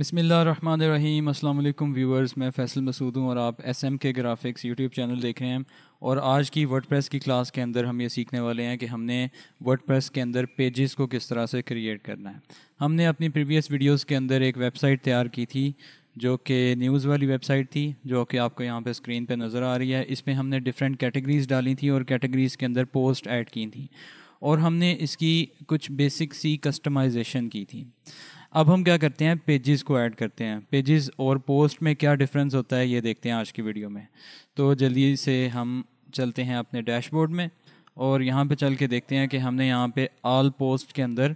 बसमीम् अल्लाम व्यूअर्स मैं फैसल मसूद हूँ और आप S M K graphics YouTube channel देख रहे हैं और आज की प्रेस की क्लास के अंदर हम ये सीखने वाले हैं कि हमने प्रेस के अंदर पेजेस को किस तरह से क्रिएट करना है हमने अपनी प्रीवियस वीडियोस के अंदर एक वेबसाइट तैयार की थी जो कि न्यूज़ वाली वेबसाइट थी जो कि आपको यहाँ पर स्क्रीन पर नज़र आ रही है इसमें हमने डिफरेंट कैटेगरीज़ डाली थी और कैटेगरीज़ के अंदर पोस्ट ऐड की थी और हमने इसकी कुछ बेसिक सी कस्टमाइजेशन की थी अब हम क्या करते हैं पेजेस को ऐड करते हैं पेजेस और पोस्ट में क्या डिफरेंस होता है ये देखते हैं आज की वीडियो में तो जल्दी से हम चलते हैं अपने डैशबोर्ड में और यहाँ पे चल के देखते हैं कि हमने यहाँ पे आल पोस्ट के अंदर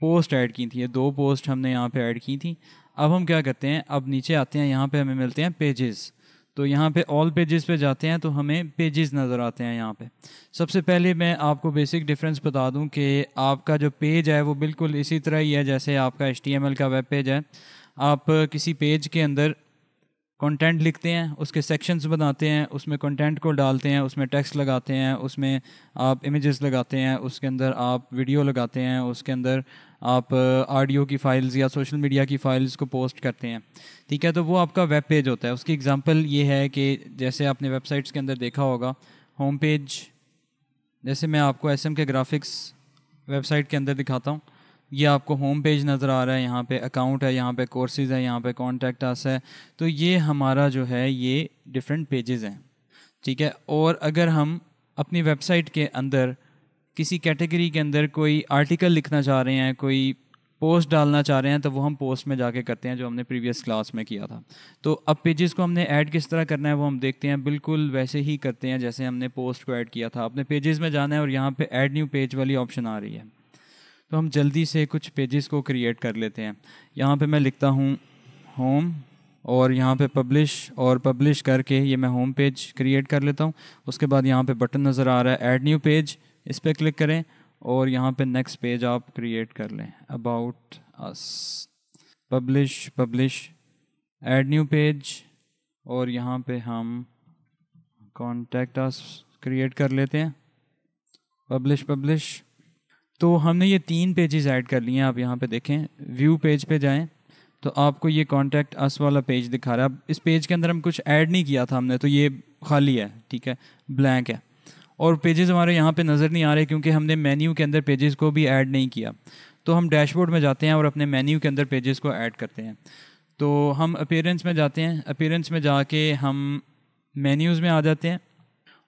पोस्ट ऐड की थी ये दो पोस्ट हमने यहाँ पे ऐड की थी अब हम क्या करते हैं अब नीचे आते हैं यहाँ पे हमें मिलते हैं पेजेज़ तो यहाँ पे ऑल पेजेस पे जाते हैं तो हमें पेजेस नज़र आते हैं यहाँ पे सबसे पहले मैं आपको बेसिक डिफरेंस बता दूँ कि आपका जो पेज है वो बिल्कुल इसी तरह ही है जैसे आपका एच का वेब पेज है आप किसी पेज के अंदर कंटेंट लिखते हैं उसके सेक्शंस बनाते हैं उसमें कंटेंट को डालते हैं उसमें टेक्स्ट लगाते हैं उसमें आप इमेजेस लगाते हैं उसके अंदर आप वीडियो लगाते हैं उसके अंदर आप ऑडियो uh, की फ़ाइल्स या सोशल मीडिया की फ़ाइल्स को पोस्ट करते हैं ठीक है तो वो आपका वेब पेज होता है उसकी एग्जांपल ये है कि जैसे आपने वेबसाइट्स के अंदर देखा होगा होम पेज जैसे मैं आपको एस के ग्राफिक्स वेबसाइट के अंदर दिखाता हूँ ये आपको होम पेज नज़र आ रहा है यहाँ पे अकाउंट है यहाँ पे कोर्सेज है यहाँ पे कॉन्टैक्ट आस है तो ये हमारा जो है ये डिफरेंट पेजेस हैं ठीक है और अगर हम अपनी वेबसाइट के अंदर किसी कैटेगरी के अंदर कोई आर्टिकल लिखना चाह रहे हैं कोई पोस्ट डालना चाह रहे हैं तो वो हम पोस्ट में जाके करते हैं जो हमने प्रीवियस क्लास में किया था तो अब पेजेस को हमने ऐड किस तरह करना है वो हम देखते हैं बिल्कुल वैसे ही करते हैं जैसे हमने पोस्ट को ऐड किया था अपने पेजेस में जाना है और यहाँ पे ऐड न्यू पेज वाली ऑप्शन आ रही है तो हम जल्दी से कुछ पेजेस को क्रिएट कर लेते हैं यहाँ पे मैं लिखता हूँ होम और यहाँ पे पब्लिश और पब्लिश करके ये मैं होम पेज क्रिएट कर लेता हूँ उसके बाद यहाँ पे बटन नज़र आ रहा है ऐड न्यू पेज इस पर क्लिक करें और यहाँ पे नेक्स्ट पेज आप क्रिएट कर लें about us publish publish add new page और यहाँ पे हम कॉन्टेक्ट अस क्रिएट कर लेते हैं पब्लिश पब्लिश तो हमने ये तीन पेजेस ऐड कर लिए हैं आप यहाँ पे देखें व्यू पेज पे जाएं तो आपको ये कॉन्टैक्ट अस वाला पेज दिखा रहा है अब इस पेज के अंदर हम कुछ ऐड नहीं किया था हमने तो ये खाली है ठीक है ब्लैंक है और पेजेस हमारे यहाँ पे नज़र नहीं आ रहे क्योंकि हमने मेन्यू के अंदर पेजेस को भी ऐड नहीं किया तो हम डैशबोर्ड में जाते हैं और अपने मेन्यू के अंदर पेजेस को ऐड करते हैं तो हम अपेरेंस में जाते हैं अपेरेंस में जाके हम मेन्यूज़ में आ जाते हैं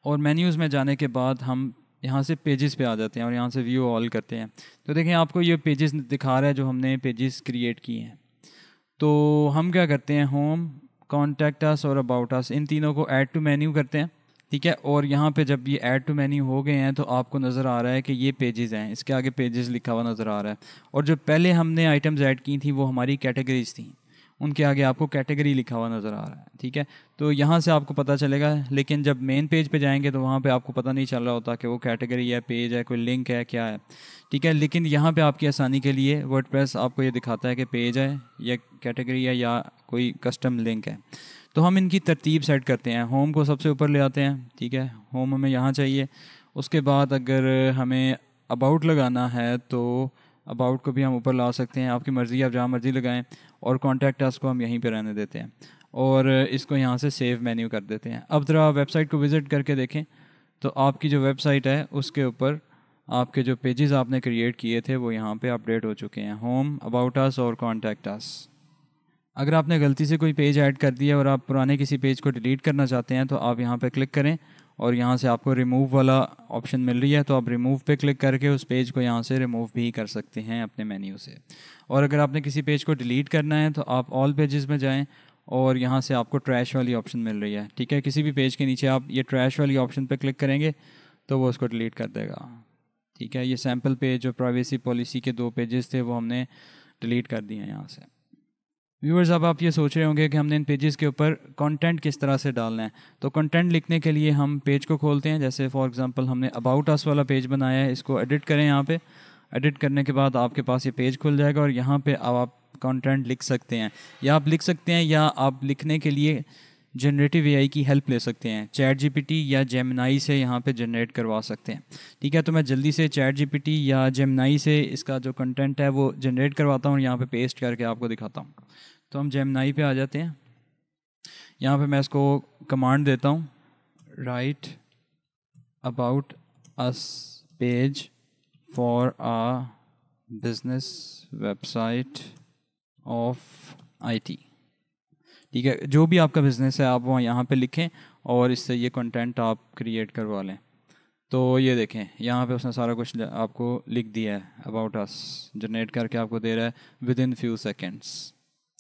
और मेन्यूज़ में जाने के बाद हम यहाँ से पेजेस पे आ जाते हैं और यहाँ से व्यू ऑल करते हैं तो देखें आपको ये पेजेस दिखा रहा है जो हमने पेजेस क्रिएट किए हैं तो हम क्या करते हैं होम कॉन्टैक्ट अस और अबाउट अस इन तीनों को ऐड टू मेन्यू करते हैं ठीक है और यहाँ पे जब ये ऐड टू मेन्यू हो गए हैं तो आपको नज़र आ रहा है कि ये पेजेस हैं इसके आगे पेजेस लिखा हुआ नज़र आ रहा है और जो पहले हमने आइटम्स ऐड की थी वो हमारी कैटेगरीज थी उनके आगे आपको कैटेगरी लिखा हुआ नज़र आ रहा है ठीक है तो यहाँ से आपको पता चलेगा लेकिन जब मेन पेज पे जाएंगे तो वहाँ पे आपको पता नहीं चल रहा होता कि वो कैटेगरी है पेज है कोई लिंक है क्या है ठीक है लेकिन यहाँ पे आपकी आसानी के लिए वर्ड आपको ये दिखाता है कि पेज है या कैटेगरी है या कोई कस्टम लिंक है तो हम इनकी तरतीब सेट करते हैं होम को सबसे ऊपर ले आते हैं ठीक है होम हमें यहाँ चाहिए उसके बाद अगर हमें अबाउट लगाना है तो अबाउट को भी हम ऊपर ला सकते हैं आपकी मर्ज़ी आप जहाँ मर्ज़ी लगाएं और कॉन्टैक्ट अस को हम यहीं पर रहने देते हैं और इसको यहाँ से सेव मेन्यू कर देते हैं अब ज़रा वेबसाइट को विज़िट करके देखें तो आपकी जो वेबसाइट है उसके ऊपर आपके जो पेजेस आपने क्रिएट किए थे वो यहाँ पे अपडेट हो चुके हैं होम अबाउट अस और कॉन्टैक्ट अस अगर आपने गलती से कोई पेज ऐड कर दिया और आप पुराने किसी पेज को डिलीट करना चाहते हैं तो आप यहाँ पर क्लिक करें और यहाँ से आपको रिमूव वाला ऑप्शन मिल रही है तो आप रिमूव पे क्लिक करके उस पेज को यहाँ से रिमूव भी कर सकते हैं अपने मेन्यू से और अगर आपने किसी पेज को डिलीट करना है तो आप ऑल पेजेस में जाएँ और यहाँ से आपको ट्रैश वाली ऑप्शन मिल रही है ठीक है किसी भी पेज के नीचे आप ये ट्रैश वाली ऑप्शन पर क्लिक करेंगे तो वो उसको डिलीट कर देगा ठीक है ये सैम्पल पेज और प्राइवेसी पॉलिसी के दो पेजेस थे वो हमने डिलीट कर दिए हैं यहाँ से व्यूअर्स अब आप ये सोच रहे होंगे कि हमने इन पेजेस के ऊपर कंटेंट किस तरह से डालना है तो कंटेंट लिखने के लिए हम पेज को खोलते हैं जैसे फॉर एग्जांपल हमने अबाउट अस वाला पेज बनाया है इसको एडिट करें यहाँ पे एडिट करने के बाद आपके पास ये पेज खुल जाएगा और यहाँ पे अब आप कंटेंट लिख सकते हैं या आप लिख सकते हैं या आप लिखने के लिए जनरेटिव एआई की हेल्प ले सकते हैं चैट जीपीटी या जेमनाई से यहाँ पे जनरेट करवा सकते हैं ठीक है तो मैं जल्दी से चैट जीपीटी या जेमनाई से इसका जो कंटेंट है वो जनरेट करवाता हूँ यहाँ पे पेस्ट करके आपको दिखाता हूँ तो हम जेमनाई पे आ जाते हैं यहाँ पे मैं इसको कमांड देता हूँ write about us page for a business website of T ठीक है जो भी आपका बिज़नेस है आप वहाँ यहाँ पे लिखें और इससे ये कंटेंट आप क्रिएट करवा लें तो ये देखें यहाँ पे उसने सारा कुछ आपको लिख दिया है अबाउट अस जनरेट करके आपको दे रहा है विद इन फ्यू सेकेंड्स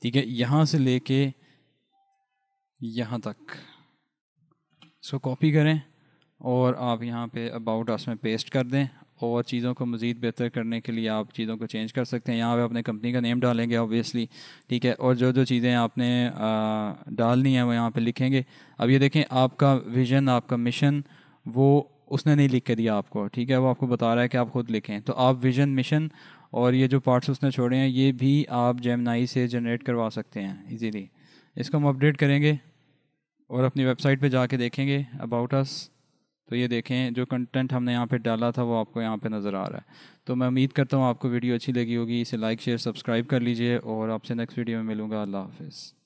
ठीक है यहाँ से लेके यहाँ तक इसको कॉपी करें और आप यहाँ पे अबाउट अस में पेस्ट कर दें और चीज़ों को मज़ीद बेहतर करने के लिए आप चीज़ों को चेंज कर सकते हैं यहाँ पे अपने कंपनी का नेम डालेंगे ऑब्वियसली ठीक है और जो जो चीज़ें आपने डालनी है वो यहाँ पे लिखेंगे अब ये देखें आपका विजन आपका मिशन वो उसने नहीं लिख के दिया आपको ठीक है वो आपको बता रहा है कि आप खुद लिखें तो आप विजन मिशन और ये जो पार्ट्स उसने छोड़े हैं ये भी आप जेमनाई से जनरेट करवा सकते हैं इजीली इसको हम अपडेट करेंगे और अपनी वेबसाइट पे जाके देखेंगे अबाउट अस तो ये देखें जो कंटेंट हमने यहाँ पे डाला था वो आपको यहाँ पे नज़र आ रहा है तो मैं उम्मीद करता हूँ आपको वीडियो अच्छी लगी होगी इसे लाइक शेयर सब्सक्राइब कर लीजिए और आपसे नेक्स्ट वीडियो में मिलूँगा अल्लाह हाफिज़